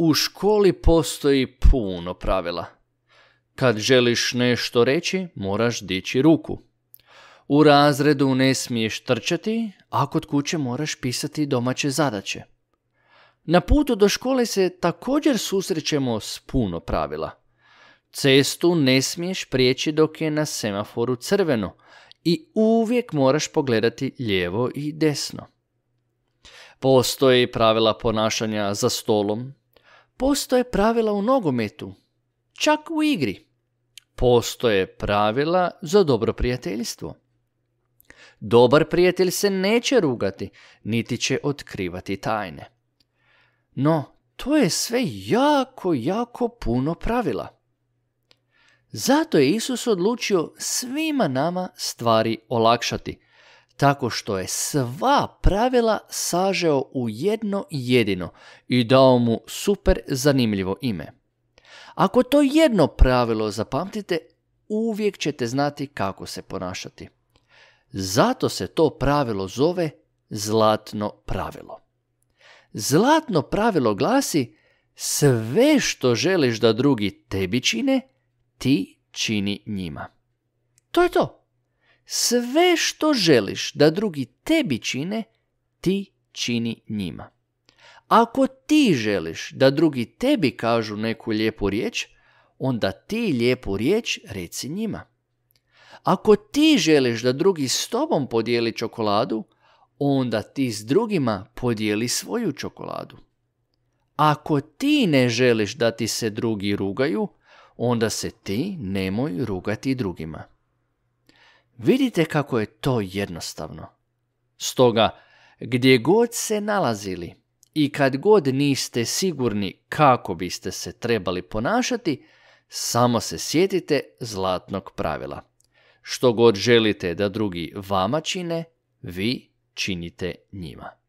U školi postoji puno pravila. Kad želiš nešto reći, moraš dići ruku. U razredu ne smiješ trčati, a kod kuće moraš pisati domaće zadaće. Na putu do škole se također susrećemo s puno pravila. Cestu ne smiješ prijeći dok je na semaforu crveno i uvijek moraš pogledati lijevo i desno. Postoje pravila ponašanja za stolom, Postoje pravila u nogometu, čak u igri. Postoje pravila za dobro prijateljstvo. Dobar prijatelj se neće rugati, niti će otkrivati tajne. No, to je sve jako, jako puno pravila. Zato je Isus odlučio svima nama stvari olakšati, tako što je sva pravila sažeo u jedno jedino i dao mu super zanimljivo ime. Ako to jedno pravilo zapamtite, uvijek ćete znati kako se ponašati. Zato se to pravilo zove zlatno pravilo. Zlatno pravilo glasi sve što želiš da drugi tebi čine, ti čini njima. To je to. Sve što želiš da drugi tebi čine, ti čini njima. Ako ti želiš da drugi tebi kažu neku lijepu riječ, onda ti lijepu riječ reci njima. Ako ti želiš da drugi s tobom podijeli čokoladu, onda ti s drugima podijeli svoju čokoladu. Ako ti ne želiš da ti se drugi rugaju, onda se ti nemoj rugati drugima. Vidite kako je to jednostavno. Stoga, gdje god se nalazili i kad god niste sigurni kako biste se trebali ponašati, samo se sjetite zlatnog pravila. Što god želite da drugi vama čine, vi činite njima.